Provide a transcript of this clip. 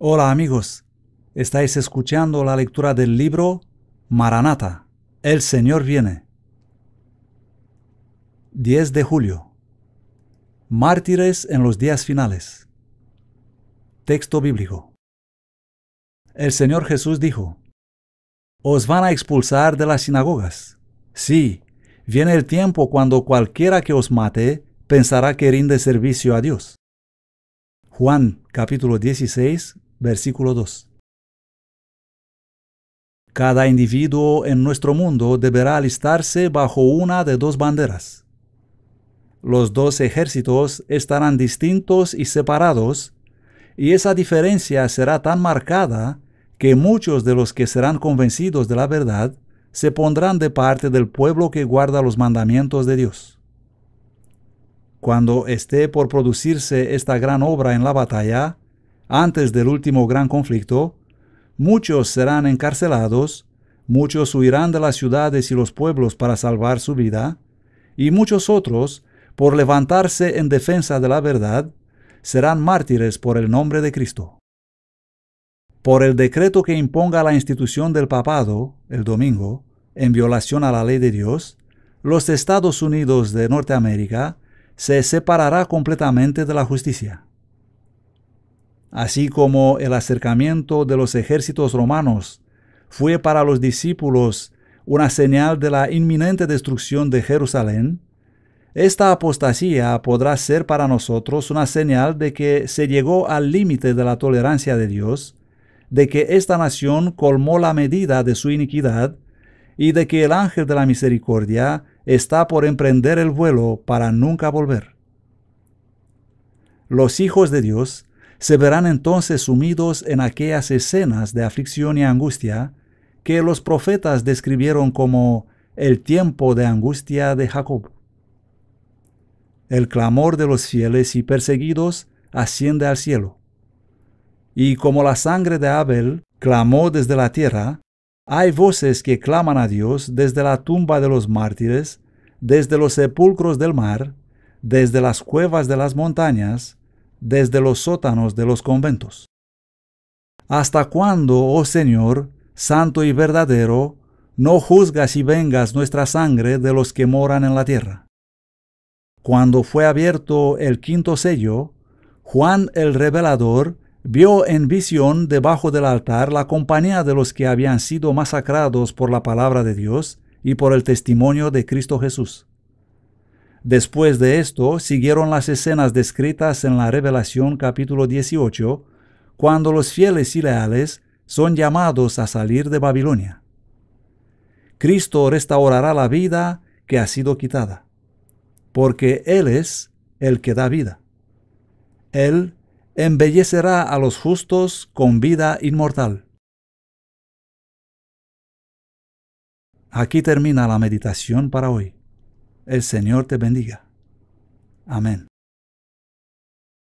Hola amigos, estáis escuchando la lectura del libro Maranata, El Señor viene. 10 de julio. Mártires en los días finales. Texto bíblico. El Señor Jesús dijo, Os van a expulsar de las sinagogas. Sí, viene el tiempo cuando cualquiera que os mate pensará que rinde servicio a Dios. Juan capítulo 16, Versículo 2. Cada individuo en nuestro mundo deberá alistarse bajo una de dos banderas. Los dos ejércitos estarán distintos y separados, y esa diferencia será tan marcada que muchos de los que serán convencidos de la verdad se pondrán de parte del pueblo que guarda los mandamientos de Dios. Cuando esté por producirse esta gran obra en la batalla, antes del último gran conflicto, muchos serán encarcelados, muchos huirán de las ciudades y los pueblos para salvar su vida, y muchos otros, por levantarse en defensa de la verdad, serán mártires por el nombre de Cristo. Por el decreto que imponga la institución del papado, el domingo, en violación a la ley de Dios, los Estados Unidos de Norteamérica se separará completamente de la justicia así como el acercamiento de los ejércitos romanos, fue para los discípulos una señal de la inminente destrucción de Jerusalén, esta apostasía podrá ser para nosotros una señal de que se llegó al límite de la tolerancia de Dios, de que esta nación colmó la medida de su iniquidad y de que el ángel de la misericordia está por emprender el vuelo para nunca volver. Los hijos de Dios se verán entonces sumidos en aquellas escenas de aflicción y angustia que los profetas describieron como el tiempo de angustia de Jacob. El clamor de los fieles y perseguidos asciende al cielo. Y como la sangre de Abel clamó desde la tierra, hay voces que claman a Dios desde la tumba de los mártires, desde los sepulcros del mar, desde las cuevas de las montañas, desde los sótanos de los conventos. ¿Hasta cuándo, oh Señor, santo y verdadero, no juzgas y vengas nuestra sangre de los que moran en la tierra? Cuando fue abierto el quinto sello, Juan el revelador vio en visión debajo del altar la compañía de los que habían sido masacrados por la palabra de Dios y por el testimonio de Cristo Jesús. Después de esto siguieron las escenas descritas en la Revelación capítulo 18, cuando los fieles y leales son llamados a salir de Babilonia. Cristo restaurará la vida que ha sido quitada, porque Él es el que da vida. Él embellecerá a los justos con vida inmortal. Aquí termina la meditación para hoy. El Señor te bendiga. Amén.